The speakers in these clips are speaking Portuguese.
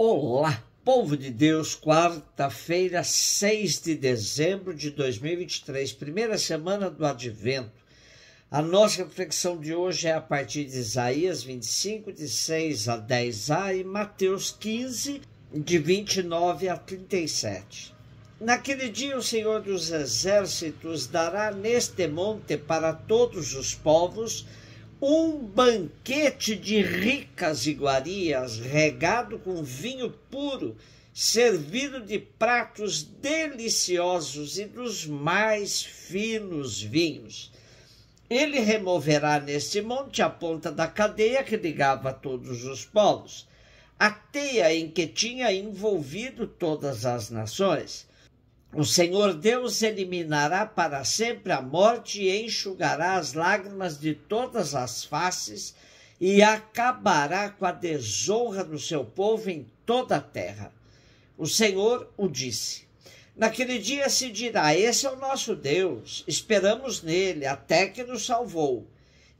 Olá, povo de Deus, quarta-feira, 6 de dezembro de 2023, primeira semana do Advento. A nossa reflexão de hoje é a partir de Isaías 25, de 6 a 10a e Mateus 15, de 29 a 37. Naquele dia o Senhor dos Exércitos dará neste monte para todos os povos um banquete de ricas iguarias, regado com vinho puro, servido de pratos deliciosos e dos mais finos vinhos. Ele removerá neste monte a ponta da cadeia que ligava todos os povos, a teia em que tinha envolvido todas as nações. O Senhor Deus eliminará para sempre a morte e enxugará as lágrimas de todas as faces e acabará com a desonra do seu povo em toda a terra. O Senhor o disse. Naquele dia se dirá: Esse é o nosso Deus, esperamos nele, até que nos salvou.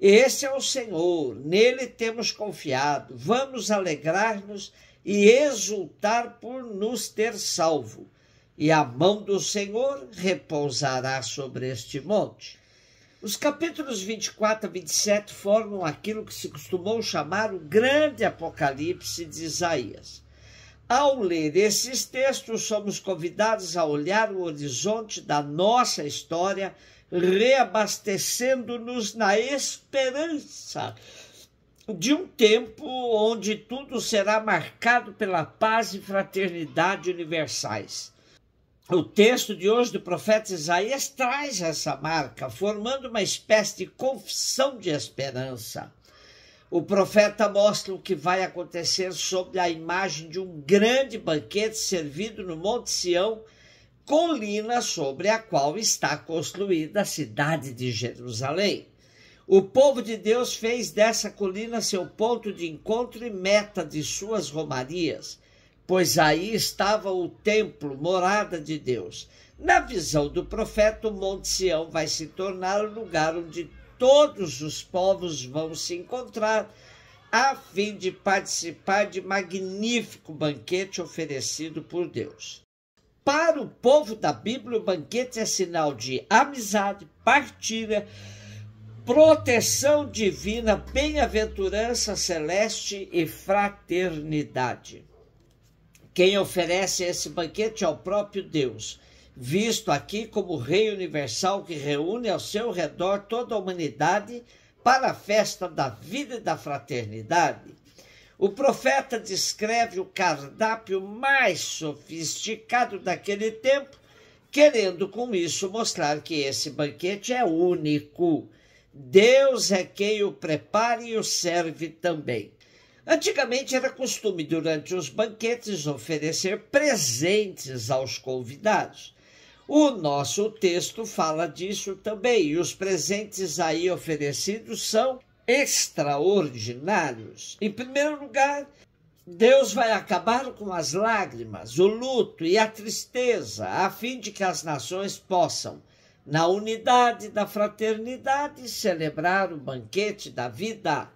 Esse é o Senhor, nele temos confiado, vamos alegrar-nos e exultar por nos ter salvo e a mão do Senhor repousará sobre este monte. Os capítulos 24 a 27 formam aquilo que se costumou chamar o grande Apocalipse de Isaías. Ao ler esses textos, somos convidados a olhar o horizonte da nossa história, reabastecendo-nos na esperança de um tempo onde tudo será marcado pela paz e fraternidade universais o texto de hoje do profeta Isaías traz essa marca, formando uma espécie de confissão de esperança. O profeta mostra o que vai acontecer sob a imagem de um grande banquete servido no Monte Sião, colina sobre a qual está construída a cidade de Jerusalém. O povo de Deus fez dessa colina seu ponto de encontro e meta de suas romarias pois aí estava o templo, morada de Deus. Na visão do profeta, o Monte Sião vai se tornar o lugar onde todos os povos vão se encontrar, a fim de participar de magnífico banquete oferecido por Deus. Para o povo da Bíblia, o banquete é sinal de amizade, partilha, proteção divina, bem-aventurança celeste e fraternidade. Quem oferece esse banquete é o próprio Deus, visto aqui como Rei Universal que reúne ao seu redor toda a humanidade para a festa da vida e da fraternidade. O profeta descreve o cardápio mais sofisticado daquele tempo, querendo com isso mostrar que esse banquete é único. Deus é quem o prepara e o serve também. Antigamente era costume, durante os banquetes, oferecer presentes aos convidados. O nosso texto fala disso também, e os presentes aí oferecidos são extraordinários. Em primeiro lugar, Deus vai acabar com as lágrimas, o luto e a tristeza, a fim de que as nações possam, na unidade da fraternidade, celebrar o banquete da vida.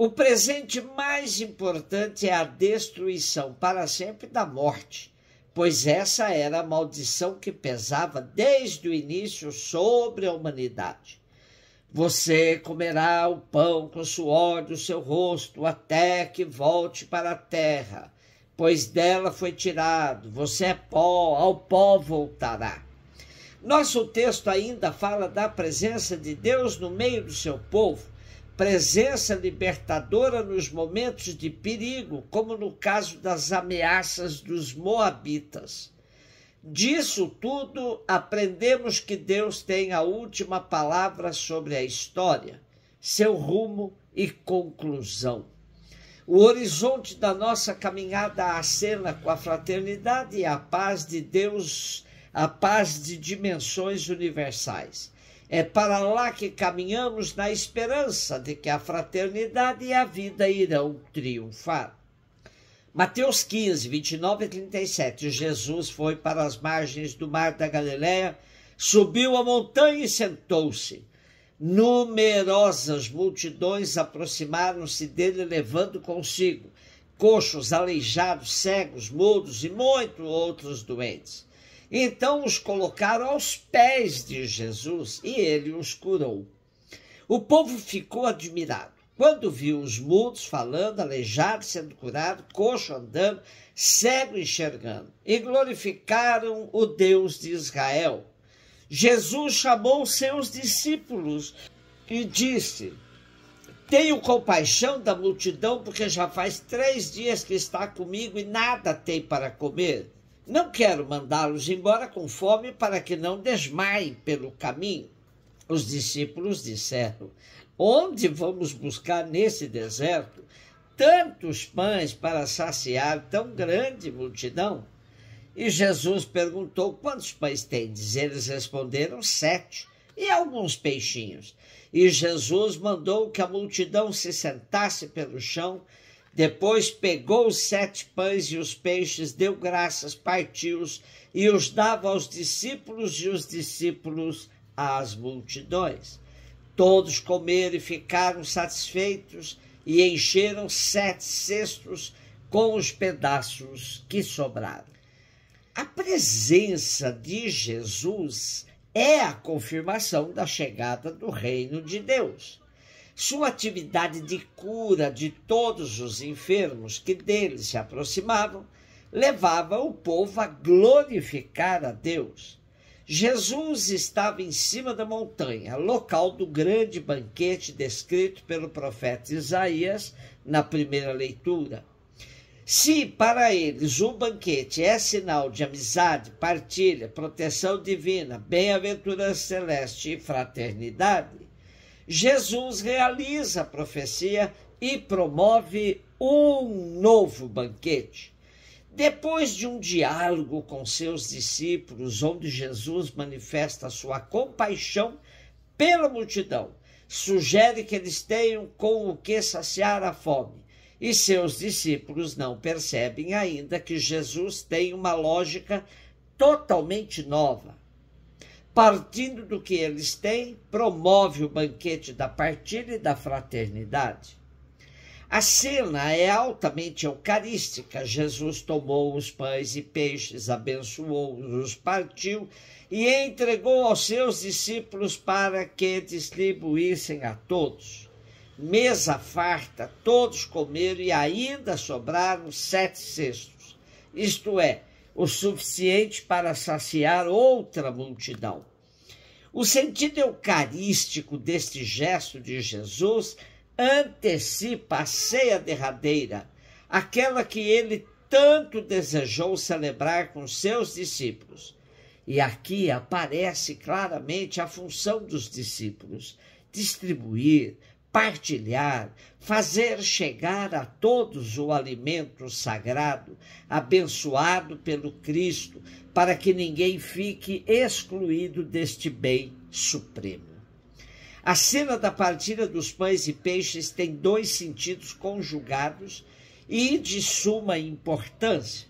O presente mais importante é a destruição para sempre da morte, pois essa era a maldição que pesava desde o início sobre a humanidade. Você comerá o pão com suor do seu rosto até que volte para a terra, pois dela foi tirado. Você é pó, ao pó voltará. Nosso texto ainda fala da presença de Deus no meio do seu povo presença libertadora nos momentos de perigo, como no caso das ameaças dos Moabitas. Disso tudo, aprendemos que Deus tem a última palavra sobre a história, seu rumo e conclusão. O horizonte da nossa caminhada acena com a fraternidade e a paz de Deus, a paz de dimensões universais. É para lá que caminhamos na esperança de que a fraternidade e a vida irão triunfar. Mateus 15, 29 e 37. Jesus foi para as margens do mar da Galiléia, subiu a montanha e sentou-se. Numerosas multidões aproximaram-se dele, levando consigo coxos, aleijados, cegos, mudos e muitos outros doentes. Então os colocaram aos pés de Jesus e ele os curou. O povo ficou admirado. Quando viu os mudos falando, aleijado sendo curado, coxo andando, cego enxergando, e glorificaram o Deus de Israel. Jesus chamou seus discípulos e disse: Tenho compaixão da multidão, porque já faz três dias que está comigo e nada tem para comer. Não quero mandá-los embora com fome para que não desmaiem pelo caminho. Os discípulos disseram: Onde vamos buscar nesse deserto tantos pães para saciar tão grande multidão? E Jesus perguntou: Quantos pães tendes? Eles responderam: Sete e alguns peixinhos. E Jesus mandou que a multidão se sentasse pelo chão depois pegou os sete pães e os peixes, deu graças, partiu-os e os dava aos discípulos e os discípulos às multidões. Todos comeram e ficaram satisfeitos e encheram sete cestos com os pedaços que sobraram. A presença de Jesus é a confirmação da chegada do reino de Deus. Sua atividade de cura de todos os enfermos que dele se aproximavam levava o povo a glorificar a Deus. Jesus estava em cima da montanha, local do grande banquete descrito pelo profeta Isaías na primeira leitura. Se para eles o banquete é sinal de amizade, partilha, proteção divina, bem-aventurança celeste e fraternidade, Jesus realiza a profecia e promove um novo banquete. Depois de um diálogo com seus discípulos, onde Jesus manifesta sua compaixão pela multidão, sugere que eles tenham com o que saciar a fome. E seus discípulos não percebem ainda que Jesus tem uma lógica totalmente nova partindo do que eles têm, promove o banquete da partilha e da fraternidade. A cena é altamente eucarística. Jesus tomou os pães e peixes, abençoou-os, os partiu e entregou aos seus discípulos para que distribuíssem a todos. Mesa farta, todos comeram e ainda sobraram sete cestos. Isto é, o suficiente para saciar outra multidão. O sentido eucarístico deste gesto de Jesus antecipa a ceia derradeira, aquela que ele tanto desejou celebrar com seus discípulos. E aqui aparece claramente a função dos discípulos: distribuir, compartilhar, fazer chegar a todos o alimento sagrado, abençoado pelo Cristo, para que ninguém fique excluído deste bem supremo. A cena da partilha dos pães e peixes tem dois sentidos conjugados e de suma importância.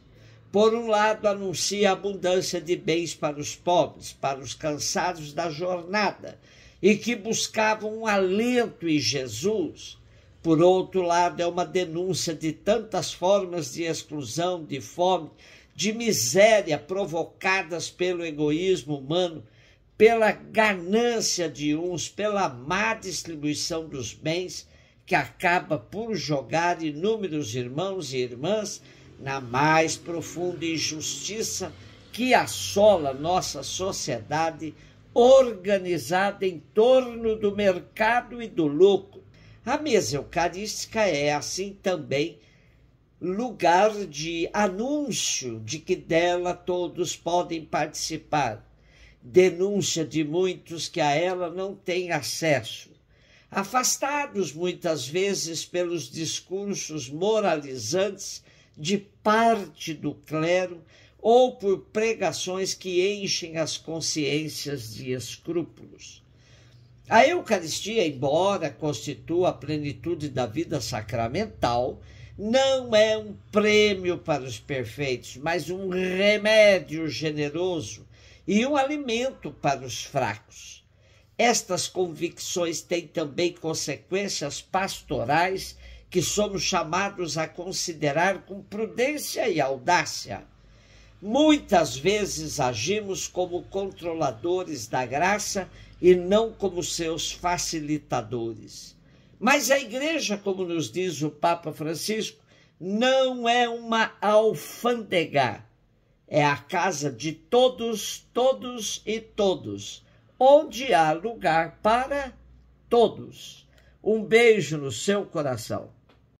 Por um lado, anuncia a abundância de bens para os pobres, para os cansados da jornada e que buscavam um alento em Jesus, por outro lado, é uma denúncia de tantas formas de exclusão, de fome, de miséria provocadas pelo egoísmo humano, pela ganância de uns, pela má distribuição dos bens, que acaba por jogar inúmeros irmãos e irmãs na mais profunda injustiça que assola nossa sociedade organizada em torno do mercado e do lucro. A mesa eucarística é, assim também, lugar de anúncio de que dela todos podem participar, denúncia de muitos que a ela não têm acesso. Afastados muitas vezes pelos discursos moralizantes de parte do clero, ou por pregações que enchem as consciências de escrúpulos. A Eucaristia, embora constitua a plenitude da vida sacramental, não é um prêmio para os perfeitos, mas um remédio generoso e um alimento para os fracos. Estas convicções têm também consequências pastorais que somos chamados a considerar com prudência e audácia Muitas vezes agimos como controladores da graça e não como seus facilitadores. Mas a igreja, como nos diz o Papa Francisco, não é uma alfândega, é a casa de todos, todos e todos, onde há lugar para todos. Um beijo no seu coração.